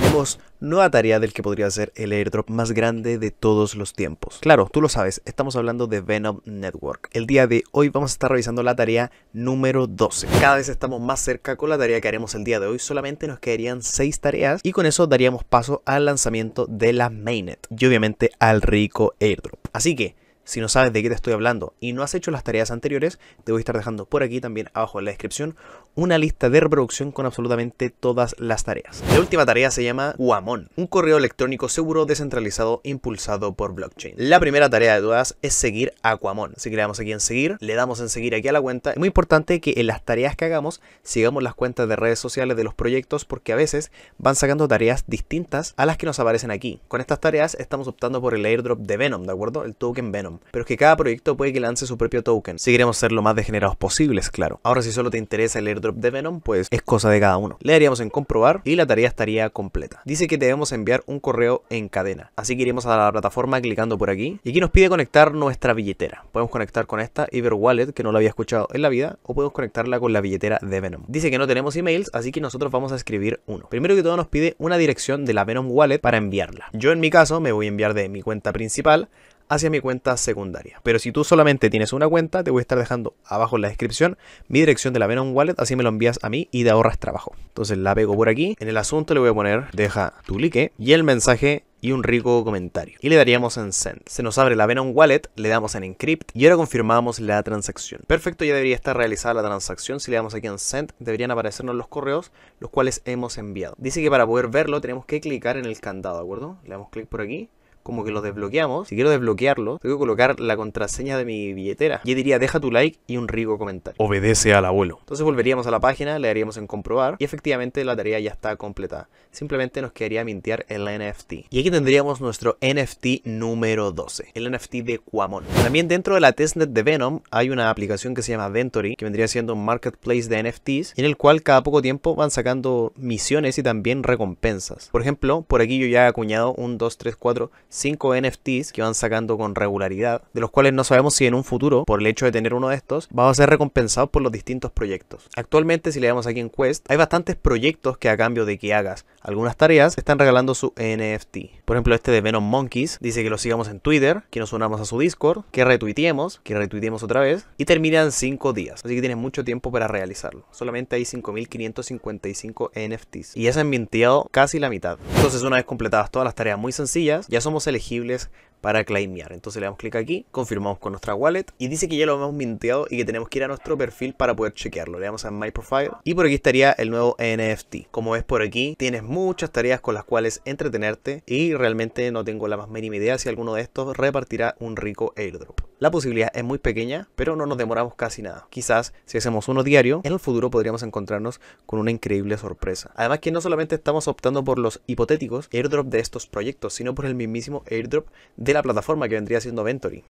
tenemos nueva tarea del que podría ser el airdrop más grande de todos los tiempos. Claro, tú lo sabes, estamos hablando de Venom Network. El día de hoy vamos a estar revisando la tarea número 12. Cada vez estamos más cerca con la tarea que haremos el día de hoy, solamente nos quedarían 6 tareas y con eso daríamos paso al lanzamiento de la mainnet y obviamente al rico airdrop. Así que... Si no sabes de qué te estoy hablando y no has hecho las tareas anteriores, te voy a estar dejando por aquí también abajo en la descripción una lista de reproducción con absolutamente todas las tareas. La última tarea se llama Guamon, un correo electrónico seguro, descentralizado, impulsado por blockchain. La primera tarea de todas es seguir a Quamón. Si que aquí en seguir, le damos en seguir aquí a la cuenta. Es muy importante que en las tareas que hagamos sigamos las cuentas de redes sociales de los proyectos porque a veces van sacando tareas distintas a las que nos aparecen aquí. Con estas tareas estamos optando por el airdrop de Venom, ¿de acuerdo? El token Venom pero es que cada proyecto puede que lance su propio token, si queremos ser lo más degenerados posibles, claro. Ahora si solo te interesa el airdrop de Venom, pues es cosa de cada uno. Le daríamos en comprobar y la tarea estaría completa. Dice que debemos enviar un correo en cadena, así que iremos a la plataforma clicando por aquí, y aquí nos pide conectar nuestra billetera. Podemos conectar con esta Iber Wallet, que no lo había escuchado en la vida, o podemos conectarla con la billetera de Venom. Dice que no tenemos emails, así que nosotros vamos a escribir uno. Primero que todo nos pide una dirección de la Venom Wallet para enviarla. Yo en mi caso me voy a enviar de mi cuenta principal hacia mi cuenta secundaria. Pero si tú solamente tienes una cuenta, te voy a estar dejando abajo en la descripción mi dirección de la Venom Wallet, así me lo envías a mí y te ahorras trabajo. Entonces la pego por aquí, en el asunto le voy a poner deja tu like y el mensaje y un rico comentario. Y le daríamos en send. Se nos abre la Venom Wallet, le damos en encrypt y ahora confirmamos la transacción. Perfecto, ya debería estar realizada la transacción. Si le damos aquí en send, deberían aparecernos los correos los cuales hemos enviado. Dice que para poder verlo tenemos que clicar en el candado, ¿de acuerdo? Le damos clic por aquí como que lo desbloqueamos. Si quiero desbloquearlo, tengo que colocar la contraseña de mi billetera. Y diría, deja tu like y un rico comentario. Obedece al abuelo. Entonces volveríamos a la página, le daríamos en comprobar y efectivamente la tarea ya está completada. Simplemente nos quedaría mintear el NFT. Y aquí tendríamos nuestro NFT número 12, el NFT de Quamon. También dentro de la testnet de Venom hay una aplicación que se llama Ventory, que vendría siendo un marketplace de NFTs, en el cual cada poco tiempo van sacando misiones y también recompensas. Por ejemplo, por aquí yo ya he acuñado un 2, 3, 4, 5 NFTs que van sacando con regularidad, de los cuales no sabemos si en un futuro, por el hecho de tener uno de estos, va a ser recompensado por los distintos proyectos. Actualmente, si le damos aquí en Quest, hay bastantes proyectos que a cambio de que hagas algunas tareas, están regalando su NFT. Por ejemplo, este de Venom Monkeys dice que lo sigamos en Twitter, que nos unamos a su Discord, que retuiteemos, que retuiteemos otra vez, y terminan 5 días. Así que tienes mucho tiempo para realizarlo. Solamente hay 5.555 NFTs. Y ya se han mintiado casi la mitad. Entonces, una vez completadas todas las tareas muy sencillas, ya somos elegibles para claimear. Entonces le damos clic aquí, confirmamos con nuestra wallet y dice que ya lo hemos minteado y que tenemos que ir a nuestro perfil para poder chequearlo. Le damos a My Profile y por aquí estaría el nuevo NFT. Como ves por aquí, tienes muchas tareas con las cuales entretenerte y realmente no tengo la más mínima idea si alguno de estos repartirá un rico airdrop. La posibilidad es muy pequeña, pero no nos demoramos casi nada. Quizás si hacemos uno diario, en el futuro podríamos encontrarnos con una increíble sorpresa. Además que no solamente estamos optando por los hipotéticos airdrop de estos proyectos, sino por el mismísimo airdrop de de la plataforma que vendría siendo Ventory.